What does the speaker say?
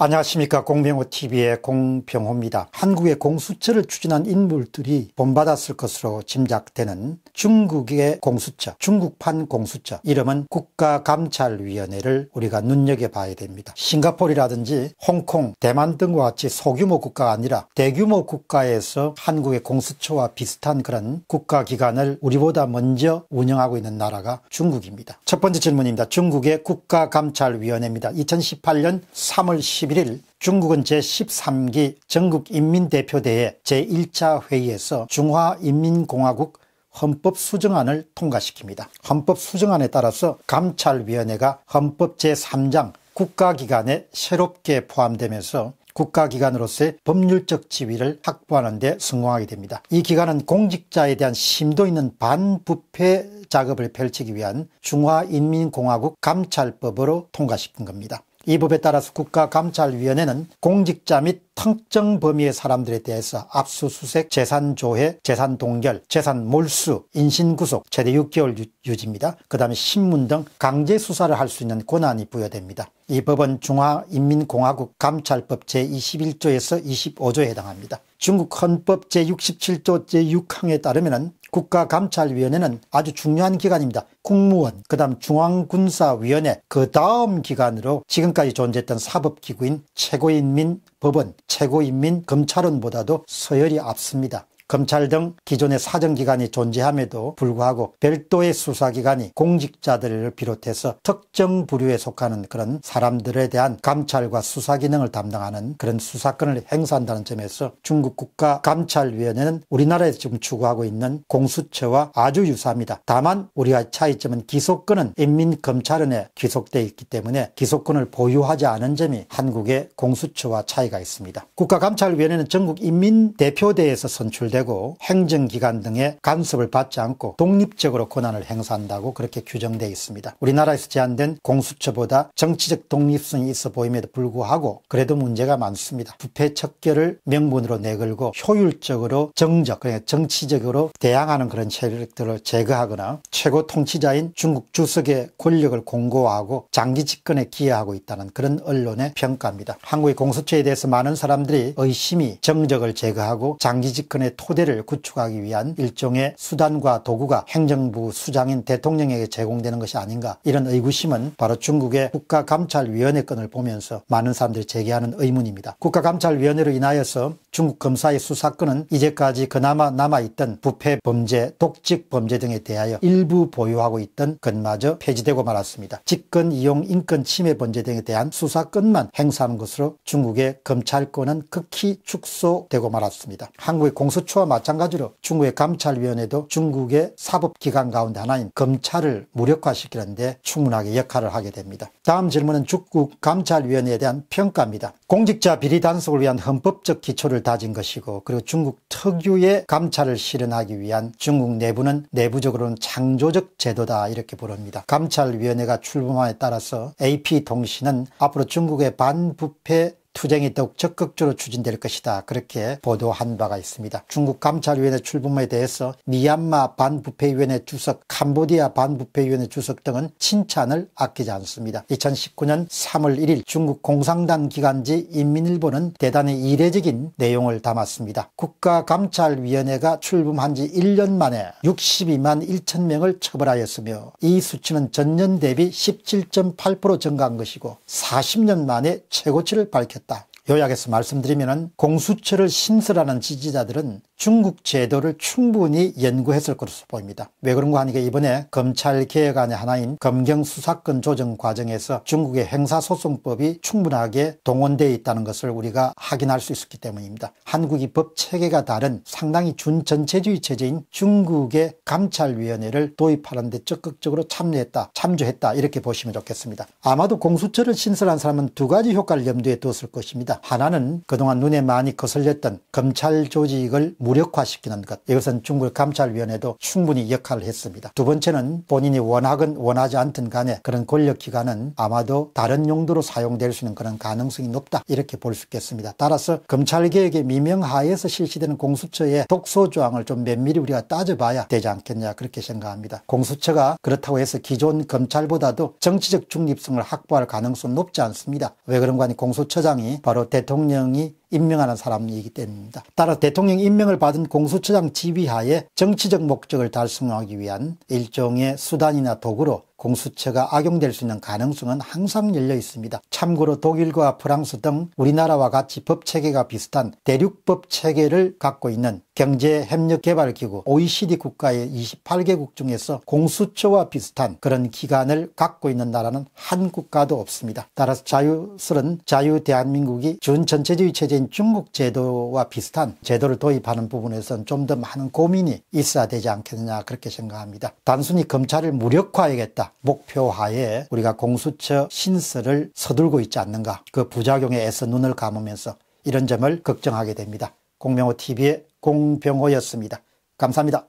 안녕하십니까 공병호TV의 공병호입니다. 한국의 공수처를 추진한 인물들이 본받았을 것으로 짐작되는 중국의 공수처 중국판 공수처 이름은 국가감찰위원회를 우리가 눈여겨봐야 됩니다. 싱가포르라든지 홍콩 대만 등과 같이 소규모 국가가 아니라 대규모 국가에서 한국의 공수처와 비슷한 그런 국가기관을 우리보다 먼저 운영하고 있는 나라가 중국입니다. 첫 번째 질문입니다. 중국의 국가감찰위원회입니다. 2018년 3월 10일 11일 중국은 제13기 전국인민대표대회 제1차 회의에서 중화인민공화국 헌법 수정안을 통과시킵니다. 헌법 수정안에 따라서 감찰위원회가 헌법 제3장 국가기관에 새롭게 포함되면서 국가기관으로서의 법률적 지위를 확보하는 데 성공하게 됩니다. 이 기관은 공직자에 대한 심도 있는 반부패 작업을 펼치기 위한 중화인민공화국 감찰법으로 통과시킨 겁니다. 이 법에 따라서 국가감찰위원회는 공직자 및 특정 범위의 사람들에 대해서 압수수색, 재산조회, 재산동결, 재산몰수, 인신구속, 최대 6개월 유지입니다. 그 다음에 신문 등 강제수사를 할 수 있는 권한이 부여됩니다. 이 법은 중화인민공화국 감찰법 제21조에서 25조에 해당합니다. 중국 헌법 제67조 제6항에 따르면 국가감찰위원회는 아주 중요한 기관입니다. 국무원, 그 다음 중앙군사위원회, 그 다음 기관으로 지금까지 존재했던 사법기구인 최고인민법원, 최고인민검찰원보다도 서열이 앞섭니다. 검찰 등 기존의 사정기관이 존재함에도 불구하고 별도의 수사기관이 공직자들을 비롯해서 특정 부류에 속하는 그런 사람들에 대한 감찰과 수사 기능을 담당하는 그런 수사권을 행사한다는 점에서 중국 국가 감찰위원회는 우리나라에서 지금 추구하고 있는 공수처와 아주 유사합니다. 다만 우리가 차이점은 기소권은 인민검찰원에 귀속돼 있기 때문에 기소권을 보유하지 않은 점이 한국의 공수처와 차이가 있습니다. 국가감찰위원회는 전국 인민대표대에서 회 선출된 되고 행정기관 등의 간섭을 받지 않고 독립적으로 권한을 행사한다고 그렇게 규정되어 있습니다. 우리나라에서 제한된 공수처보다 정치적 독립성이 있어 보임에도 불구하고 그래도 문제가 많습니다. 부패 척결을 명분으로 내걸고 효율적으로 정적, 그러니까 정치적으로 대항하는 그런 세력들을 제거하거나 최고 통치자인 중국 주석의 권력을 공고화하고 장기 집권에 기여하고 있다는 그런 언론의 평가입니다. 한국의 공수처에 대해서 많은 사람들이 의심이 정적을 제거하고 장기 집권에 토대를 구축하기 위한 일종의 수단과 도구가 행정부 수장인 대통령에게 제공되는 것이 아닌가 이런 의구심은 바로 중국의 국가감찰위원회 건을 보면서 많은 사람들이 제기하는 의문입니다. 국가감찰위원회로 인하여서 중국 검사의 수사권은 이제까지 그나마 남아있던 부패 범죄, 독직 범죄 등에 대하여 일부 보유하고 있던 것마저 폐지되고 말았습니다. 직권 이용 인권 침해 범죄 등에 대한 수사권만 행사하는 것으로 중국의 검찰권은 극히 축소되고 말았습니다. 한국의 공수처 이와 마찬가지로 중국의 감찰위원회도 중국의 사법기관 가운데 하나인 검찰을 무력화시키는데 충분하게 역할을 하게 됩니다. 다음 질문은 중국 감찰위원회에 대한 평가입니다. 공직자 비리 단속을 위한 헌법적 기초를 다진 것이고 그리고 중국 특유의 감찰을 실현하기 위한 중국 내부는 내부적으로는 창조적 제도다 이렇게 부릅니다. 감찰위원회가 출범함에 따라서 AP통신은 앞으로 중국의 반부패 투쟁이 더욱 적극적으로 추진될 것이다 그렇게 보도한 바가 있습니다. 중국 감찰위원회 출범에 대해서 미얀마 반부패위원회 주석 캄보디아 반부패위원회 주석 등은 칭찬을 아끼지 않습니다. 2019년 3월 1일 중국 공산당 기간지 인민일보는 대단히 이례적인 내용을 담았습니다. 국가감찰위원회가 출범한 지 1년 만에 62만 1천 명을 처벌하였으며 이 수치는 전년 대비 17.8% 증가한 것이고 40년 만에 최고치를 밝혔다. tá. 요약해서 말씀드리면 공수처를 신설하는 지지자들은 중국 제도를 충분히 연구했을 것으로 보입니다. 왜 그런가 하니까 이번에 검찰개혁안의 하나인 검경수사권 조정 과정에서 중국의 행사소송법이 충분하게 동원되어 있다는 것을 우리가 확인할 수 있었기 때문입니다. 한국이 법체계가 다른 상당히 준전체주의 체제인 중국의 감찰위원회를 도입하는 데 적극적으로 참여했다 참조했다 이렇게 보시면 좋겠습니다. 아마도 공수처를 신설한 사람은 두 가지 효과를 염두에 두었을 것입니다. 하나는 그동안 눈에 많이 거슬렸던 검찰 조직을 무력화시키는 것. 이것은 중국 감찰위원회도 충분히 역할을 했습니다. 두 번째는 본인이 원하건 원하지 않든 간에 그런 권력기관은 아마도 다른 용도로 사용될 수 있는 그런 가능성이 높다. 이렇게 볼 수 있겠습니다. 따라서 검찰개혁의 미명하에서 실시되는 공수처의 독소조항을 좀 면밀히 우리가 따져봐야 되지 않겠냐 그렇게 생각합니다. 공수처가 그렇다고 해서 기존 검찰보다도 정치적 중립성을 확보할 가능성은 높지 않습니다. 왜 그런가 하니 공수처장이 바로 대통령이 임명하는 사람이기 때문입니다. 따라 대통령 임명을 받은 공수처장 지휘하에 정치적 목적을 달성하기 위한 일종의 수단이나 도구로 공수처가 악용될 수 있는 가능성은 항상 열려 있습니다. 참고로 독일과 프랑스 등 우리나라와 같이 법 체계가 비슷한 대륙법 체계를 갖고 있는 경제협력개발기구 OECD 국가의 28개국 중에서 공수처와 비슷한 그런 기관을 갖고 있는 나라는 한 국가도 없습니다. 따라서 자유스런 자유대한민국이 준전체주의 체제 도입 중국 제도와 비슷한 제도를 도입하는 부분에서는좀 더 많은 고민이 있어야 되지 않겠느냐 그렇게 생각합니다. 단순히 검찰을 무력화해야겠다 목표하에 우리가 공수처 신설을 서둘고 있지 않는가 그 부작용에 애써 눈을 감으면서 이런 점을 걱정하게 됩니다. 공명호 TV의 공병호였습니다. 감사합니다.